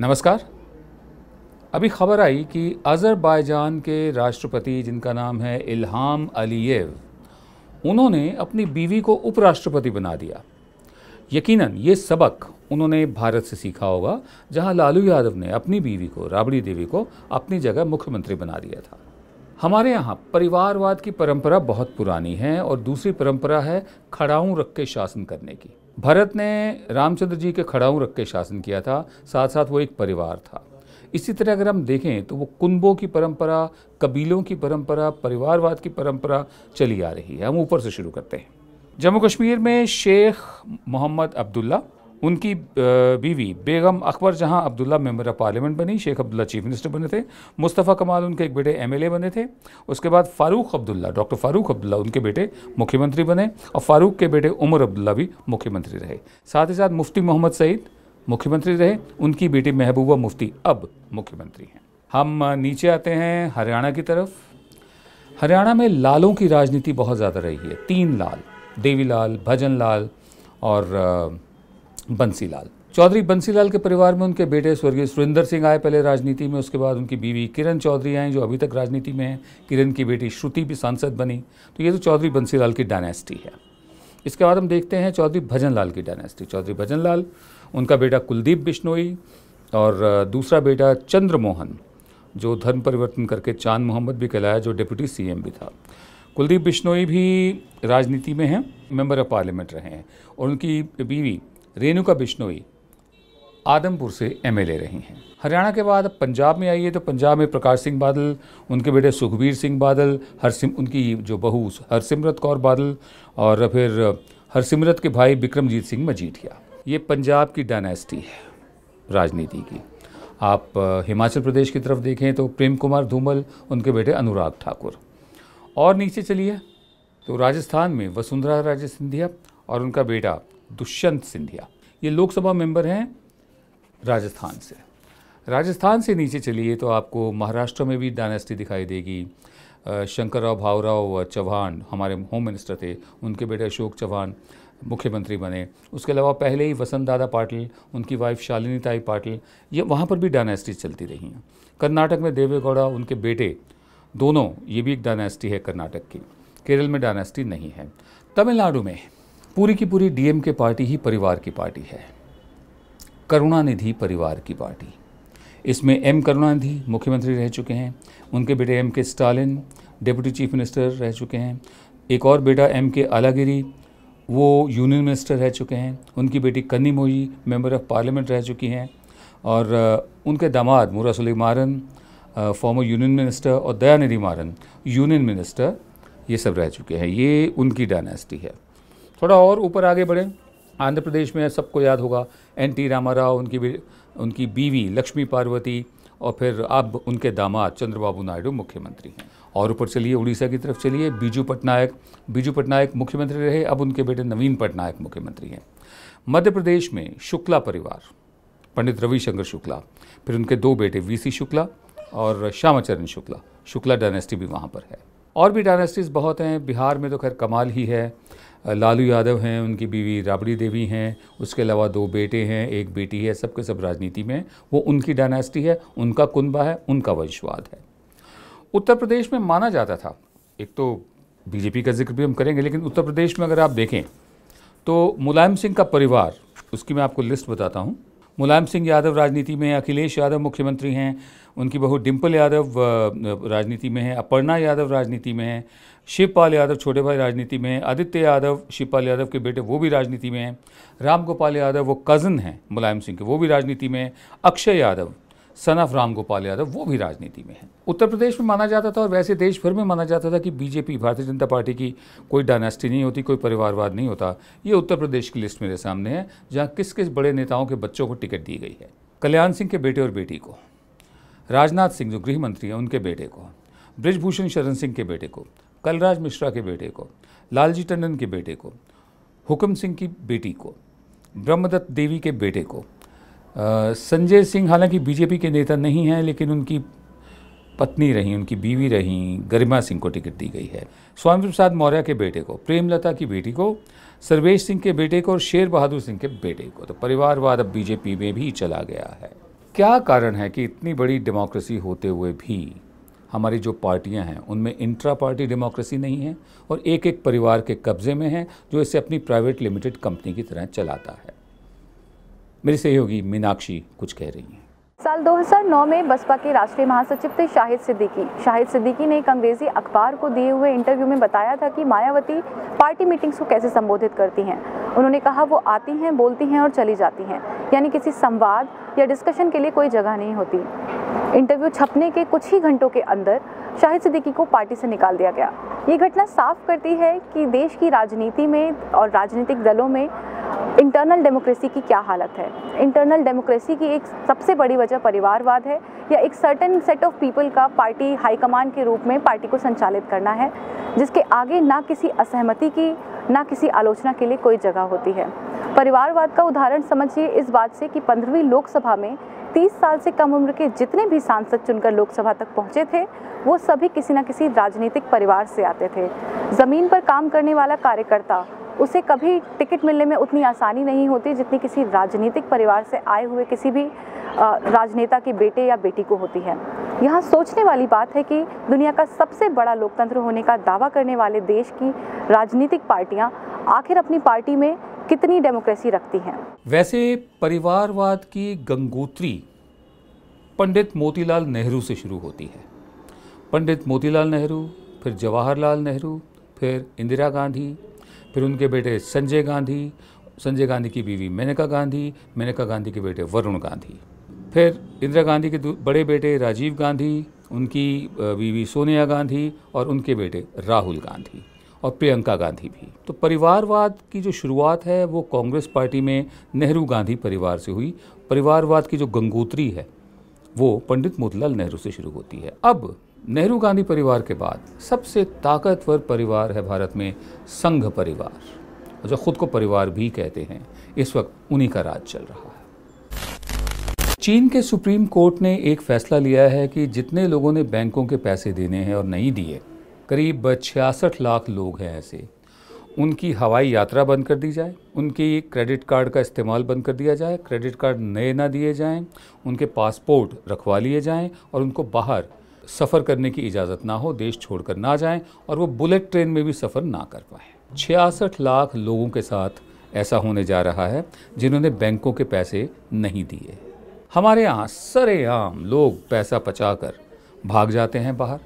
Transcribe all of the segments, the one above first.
नमस्कार अभी खबर आई कि अज़रबैजान के राष्ट्रपति जिनका नाम है इल्हाम अलीव उन्होंने अपनी बीवी को उपराष्ट्रपति बना दिया यकीनन ये सबक उन्होंने भारत से सीखा होगा जहां लालू यादव ने अपनी बीवी को राबड़ी देवी को अपनी जगह मुख्यमंत्री बना दिया था हमारे यहाँ परिवारवाद की परंपरा बहुत पुरानी है और दूसरी परंपरा है खड़ाऊँ रख के शासन करने की भरत ने रामचंद्र जी के खड़ाऊ रख के शासन किया था साथ साथ वो एक परिवार था इसी तरह अगर हम देखें तो वो कुंबों की परंपरा कबीलों की परंपरा परिवारवाद की परंपरा चली आ रही है हम ऊपर से शुरू करते हैं जम्मू कश्मीर में शेख मोहम्मद अब्दुल्ला उनकी बीवी बेगम अकबर जहां अब्दुल्ला मेम्बर ऑफ पार्लियामेंट बनी शेख अब्दुल्ला चीफ मिनिस्टर बने थे मुस्तफ़ा कमाल उनके एक बेटे एमएलए बने थे उसके बाद फ़ारूक अब्दुल्ला डॉक्टर फ़ारूक अब्दुल्ला उनके बेटे मुख्यमंत्री बने और फ़ारूक के बेटे उमर अब्दुल्ला भी मुख्यमंत्री रहे साथ ही साथ मुफ्ती मोहम्मद सईद मुख्यमंत्री रहे उनकी बेटी महबूबा मुफ्ती अब मुख्यमंत्री हैं हम नीचे आते हैं हरियाणा की तरफ हरियाणा में लालों की राजनीति बहुत ज़्यादा रही है तीन लाल देवी लाल भजन लाल और बंसीलाल चौधरी बंसीलाल के परिवार में उनके बेटे स्वर्गीय सुरेंद्र सिंह आए पहले राजनीति में उसके बाद उनकी बीवी किरण चौधरी आई जो अभी तक राजनीति में है किरण की बेटी श्रुति भी सांसद बनी तो ये तो चौधरी बंसीलाल की डायनेस्टी है इसके बाद हम देखते हैं चौधरी भजनलाल की डायनेस्टी चौधरी भजनलाल उनका बेटा कुलदीप बिश्नोई और दूसरा बेटा चंद्रमोहन जो धर्म परिवर्तन करके चांद मोहम्मद भी कहलाया जो डिप्यूटी सी भी था कुलदीप बिश्नोई भी राजनीति में हैं मेंबर ऑफ पार्लियामेंट रहे हैं और उनकी बीवी रेणुका बिश्नोई आदमपुर से एमएलए रही हैं हरियाणा के बाद पंजाब में आइए तो पंजाब में प्रकाश सिंह बादल उनके बेटे सुखबीर सिंह बादल हरसिम उनकी जो बहू हरसिमरत कौर बादल और फिर हरसिमरत के भाई बिक्रमजीत सिंह मजीठिया ये पंजाब की डायनेस्टी है राजनीति की आप हिमाचल प्रदेश की तरफ देखें तो प्रेम कुमार धूमल उनके बेटे अनुराग ठाकुर और नीचे चलिए तो राजस्थान में वसुंधरा राजे सिंधिया और उनका बेटा दुष्यंत सिंधिया ये लोकसभा मेंबर हैं राजस्थान से राजस्थान से नीचे चलिए तो आपको महाराष्ट्र में भी डायनेस्टी दिखाई देगी शंकर राव भावराव चौहान हमारे होम मिनिस्टर थे उनके बेटे अशोक चौहान मुख्यमंत्री बने उसके अलावा पहले ही वसंत दादा पाटिल उनकी वाइफ शालिनी ताई पाटिल ये वहाँ पर भी डायनेस्टी चलती रही हैं कर्नाटक में देवेगौड़ा उनके बेटे दोनों ये भी एक डायनेस्टी है कर्नाटक की केरल में डायनेस्टी नहीं है तमिलनाडु में पूरी की पूरी डीएम के पार्टी ही परिवार की पार्टी है करुणानिधि परिवार की पार्टी इसमें एम करुणानिधि मुख्यमंत्री रह चुके हैं उनके बेटे एम के स्टालिन डिप्टी चीफ मिनिस्टर रह चुके हैं एक और बेटा एम के आलागिरी वो यूनियन मिनिस्टर रह चुके हैं उनकी बेटी कन्नी मोई मेंबर ऑफ पार्लियामेंट रह चुकी हैं और उनके दामाद मुरा मारन फॉर्मर यूनियन मिनिस्टर और दयानिधि मारन यूनियन मिनिस्टर ये सब रह चुके हैं ये उनकी डायनेस्टी है थोड़ा और ऊपर आगे बढ़ें आंध्र प्रदेश में सबको याद होगा एन टी रामा राव उनकी उनकी बीवी लक्ष्मी पार्वती और फिर अब उनके दामाद चंद्रबाबू नायडू मुख्यमंत्री हैं और ऊपर चलिए उड़ीसा की तरफ चलिए बीजू पटनायक बीजू पटनायक मुख्यमंत्री रहे अब उनके बेटे नवीन पटनायक मुख्यमंत्री हैं मध्य प्रदेश में शुक्ला परिवार पंडित रविशंकर शुक्ला फिर उनके दो बेटे वीसी शुक्ला और श्यामाचरण शुक्ला शुक्ला डायनेस्टी भी वहाँ पर है और भी डायनेस्टीज़ बहुत हैं बिहार में तो खैर कमाल ही है लालू यादव हैं उनकी बीवी राबड़ी देवी हैं उसके अलावा दो बेटे हैं एक बेटी है सबके सब राजनीति में वो उनकी डायनेस्टी है उनका कुनबा है उनका वंशवाद है उत्तर प्रदेश में माना जाता था एक तो बीजेपी का जिक्र भी हम करेंगे लेकिन उत्तर प्रदेश में अगर आप देखें तो मुलायम सिंह का परिवार उसकी मैं आपको लिस्ट बताता हूँ मुलायम सिंह यादव राजनीति में अखिलेश यादव मुख्यमंत्री हैं उनकी बहू डिम्पल यादव राजनीति में है अपर्णा यादव राजनीति में है शिवपाल यादव छोटे भाई राजनीति में हैं आदित्य यादव शिवपाल यादव के बेटे वो भी राजनीति में हैं राम गोपाल यादव वो कज़न हैं मुलायम सिंह के वो भी राजनीति में हैं अक्षय यादव सन ऑफ राम गोपाल यादव वो भी राजनीति में है उत्तर प्रदेश में माना जाता था और वैसे देश भर में माना जाता था कि बीजेपी भारतीय जनता पार्टी की कोई डायनेस्टी नहीं होती कोई परिवारवाद नहीं होता ये उत्तर प्रदेश की लिस्ट मेरे सामने है जहाँ किस किस बड़े नेताओं के बच्चों को टिकट दी गई है कल्याण सिंह के बेटे और बेटी को राजनाथ सिंह जो गृह मंत्री हैं उनके बेटे को ब्रिजभूषण शरण सिंह के बेटे को कलराज मिश्रा के बेटे को लालजी टंडन के बेटे को हुक्म सिंह की बेटी को ब्रह्मदत्त देवी के बेटे को संजय सिंह हालांकि बीजेपी के नेता नहीं हैं लेकिन उनकी पत्नी रहीं उनकी बीवी रहीं गरिमा सिंह को टिकट दी गई है स्वामी प्रसाद मौर्य के बेटे को प्रेमलता की बेटी को सर्वेश सिंह के बेटे को और शेर बहादुर सिंह के बेटे को तो परिवारवाद अब बीजेपी में भी चला गया है क्या कारण है कि इतनी बड़ी डेमोक्रेसी होते हुए भी हमारी जो पार्टियां हैं उनमें इंट्रा पार्टी डेमोक्रेसी नहीं है और एक एक परिवार के कब्जे में है जो इसे अपनी प्राइवेट लिमिटेड कंपनी की तरह चलाता है मेरी सहयोगी मीनाक्षी कुछ कह रही हैं साल 2009 में बसपा के राष्ट्रीय महासचिव थे शाहिद सिद्दीकी शाहिद सिद्दीकी ने एक अंग्रेजी अखबार को दिए हुए इंटरव्यू में बताया था कि मायावती पार्टी मीटिंग्स को कैसे संबोधित करती हैं उन्होंने कहा वो आती हैं बोलती हैं और चली जाती हैं यानी किसी संवाद या डिस्कशन के लिए कोई जगह नहीं होती इंटरव्यू छपने के कुछ ही घंटों के अंदर शाहिद सिद्दीकी को पार्टी से निकाल दिया गया ये घटना साफ करती है कि देश की राजनीति में और राजनीतिक दलों में इंटरनल डेमोक्रेसी की क्या हालत है इंटरनल डेमोक्रेसी की एक सबसे बड़ी वजह परिवारवाद है या एक सर्टन सेट ऑफ पीपल का पार्टी हाईकमान के रूप में पार्टी को संचालित करना है जिसके आगे ना किसी असहमति की ना किसी आलोचना के लिए कोई जगह होती है परिवारवाद का उदाहरण समझिए इस बात से कि पंद्रहवीं लोकसभा में 30 साल से कम उम्र के जितने भी सांसद चुनकर लोकसभा तक पहुंचे थे वो सभी किसी न किसी राजनीतिक परिवार से आते थे ज़मीन पर काम करने वाला कार्यकर्ता उसे कभी टिकट मिलने में उतनी आसानी नहीं होती जितनी किसी राजनीतिक परिवार से आए हुए किसी भी राजनेता के बेटे या बेटी को होती है यहाँ सोचने वाली बात है कि दुनिया का सबसे बड़ा लोकतंत्र होने का दावा करने वाले देश की राजनीतिक पार्टियाँ आखिर अपनी पार्टी में कितनी डेमोक्रेसी रखती हैं वैसे परिवारवाद की गंगोत्री पंडित मोतीलाल नेहरू से शुरू होती है पंडित मोतीलाल नेहरू फिर जवाहरलाल नेहरू फिर इंदिरा गांधी फिर उनके बेटे संजय गांधी संजय गांधी की बीवी मेनका गांधी मेनका गांधी के बेटे वरुण गांधी फिर इंदिरा गांधी के बड़े बेटे राजीव गांधी उनकी बीवी सोनिया गांधी और उनके बेटे राहुल गांधी और प्रियंका गांधी भी तो परिवारवाद की जो शुरुआत है वो कांग्रेस पार्टी में नेहरू गांधी परिवार से हुई परिवारवाद की जो गंगोत्री है वो पंडित मोतीलाल नेहरू से शुरू होती है अब नेहरू गांधी परिवार के बाद सबसे ताकतवर परिवार है भारत में संघ परिवार जो खुद को परिवार भी कहते हैं इस वक्त उन्हीं का राज चल रहा है चीन के सुप्रीम कोर्ट ने एक फैसला लिया है कि जितने लोगों ने बैंकों के पैसे देने हैं और नहीं दिए करीब छियासठ लाख लोग हैं ऐसे उनकी हवाई यात्रा बंद कर दी जाए उनकी क्रेडिट कार्ड का इस्तेमाल बंद कर दिया जाए क्रेडिट कार्ड नए ना दिए जाएं उनके पासपोर्ट रखवा लिए जाएं और उनको बाहर सफ़र करने की इजाज़त ना हो देश छोड़कर ना जाएं और वो बुलेट ट्रेन में भी सफ़र ना कर पाए छियासठ लाख लोगों के साथ ऐसा होने जा रहा है जिन्होंने बैंकों के पैसे नहीं दिए हमारे यहाँ सरेआम लोग पैसा पचा कर भाग जाते हैं बाहर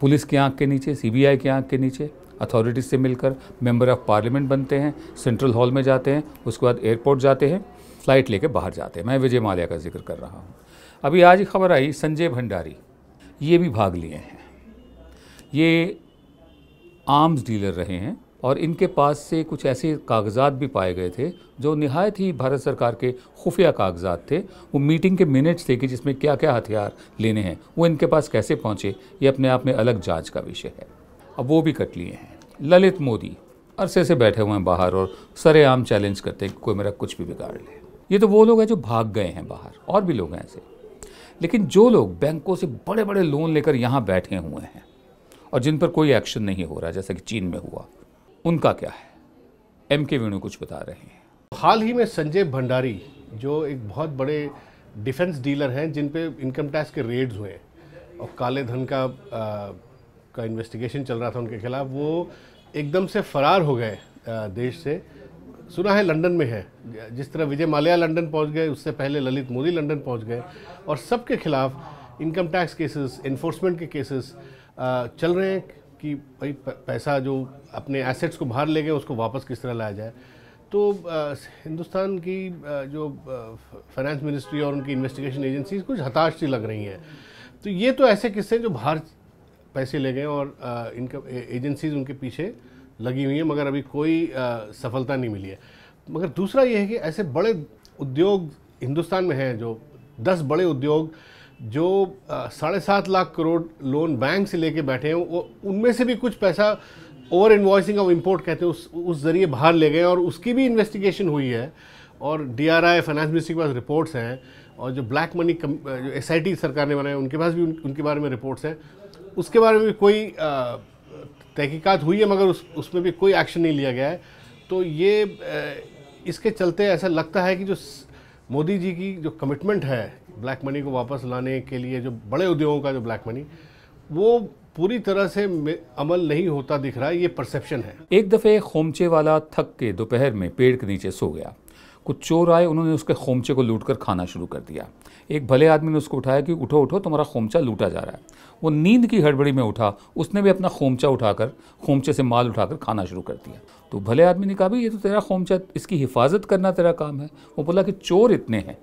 पुलिस की आंख के नीचे सीबीआई की आंख के नीचे अथॉरिटीज से मिलकर मेंबर ऑफ पार्लियामेंट बनते हैं सेंट्रल हॉल में जाते हैं उसके बाद एयरपोर्ट जाते हैं फ्लाइट लेके बाहर जाते हैं मैं विजय माल्या का जिक्र कर रहा हूँ अभी आज ही खबर आई संजय भंडारी ये भी भाग लिए हैं ये आर्म्स डीलर रहे हैं और इनके पास से कुछ ऐसे कागजात भी पाए गए थे जो नहायत ही भारत सरकार के खुफिया कागजात थे वो मीटिंग के मिनट्स थे कि जिसमें क्या क्या हथियार लेने हैं वो इनके पास कैसे पहुँचे ये अपने आप में अलग जाँच का विषय है अब वो भी कट लिए हैं ललित मोदी अरसे से बैठे हुए हैं बाहर और सरेआम चैलेंज करते हैं कि कोई मेरा कुछ भी बिगाड़ ले ये तो वो लोग हैं जो भाग गए हैं बाहर और भी लोग हैं ऐसे लेकिन जो लोग बैंकों से बड़े बड़े लोन लेकर यहाँ बैठे हुए हैं और जिन पर कोई एक्शन नहीं हो रहा जैसा कि चीन में हुआ उनका क्या है एम के वेणु कुछ बता रहे हैं हाल ही में संजय भंडारी जो एक बहुत बड़े डिफेंस डीलर हैं जिन पे इनकम टैक्स के रेड्स हुए और काले धन का आ, का इन्वेस्टिगेशन चल रहा था उनके खिलाफ वो एकदम से फरार हो गए देश से सुना है लंदन में है जिस तरह विजय माल्या लंदन पहुंच गए उससे पहले ललित मोदी लंदन पहुंच गए और सबके खिलाफ इनकम टैक्स केसेस इन्फोर्समेंट के केसेस चल रहे हैं कि भाई पैसा जो अपने एसेट्स को बाहर ले गए उसको वापस किस तरह लाया जाए तो हिंदुस्तान की जो फाइनेंस मिनिस्ट्री और उनकी इन्वेस्टिगेशन एजेंसीज कुछ हताश सी लग रही हैं तो ये तो ऐसे किस्से जो बाहर पैसे ले गए और इनका एजेंसीज उनके पीछे लगी हुई हैं मगर अभी कोई सफलता नहीं मिली है मगर दूसरा ये है कि ऐसे बड़े उद्योग हिंदुस्तान में हैं जो दस बड़े उद्योग जो साढ़े सात लाख करोड़ लोन बैंक से लेके बैठे हैं वो उनमें से भी कुछ पैसा ओवर इन्वॉइसिंग ऑफ इम्पोर्ट कहते हैं उस उस जरिए बाहर ले गए और उसकी भी इन्वेस्टिगेशन हुई है और डीआरआई फाइनेंस मिनिस्ट्री के पास रिपोर्ट्स हैं और जो ब्लैक मनी जो एस सरकार ने बनाए उनके पास भी उन, उनके बारे में रिपोर्ट्स हैं उसके बारे में भी कोई तहकीकत हुई है मगर उस उसमें भी कोई एक्शन नहीं लिया गया है तो ये इसके चलते ऐसा लगता है कि जो मोदी जी की जो कमिटमेंट है ब्लैक मनी को वापस लाने के लिए जो बड़े उद्योगों का जो ब्लैक मनी वो पूरी तरह से अमल नहीं होता दिख रहा है ये परसेप्शन है एक दफ़े खोमचे वाला थक के दोपहर में पेड़ के नीचे सो गया कुछ चोर आए उन्होंने उसके खोमचे को लूट कर खाना शुरू कर दिया एक भले आदमी ने उसको उठाया कि उठो उठो तुम्हारा खोमचा लूटा जा रहा है वो नींद की हड़बड़ी में उठा उसने भी अपना खोमचा उठाकर खोमचे से माल उठाकर खाना शुरू कर दिया तो भले आदमी ने कहा भी ये तो तेरा खोमचा इसकी हिफाजत करना तेरा काम है वो बोला कि चोर इतने हैं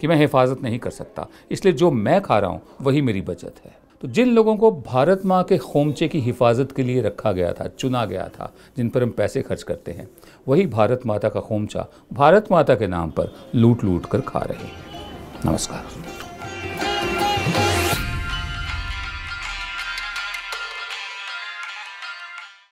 कि मैं हिफाजत नहीं कर सकता इसलिए जो मैं खा रहा हूँ वही मेरी बचत है तो जिन लोगों को भारत माँ के खोमचे की हिफाजत के लिए रखा गया था चुना गया था जिन पर हम पैसे खर्च करते हैं वही भारत माता का खोमचा भारत माता के नाम पर लूट लूट कर खा रहे हैं नमस्कार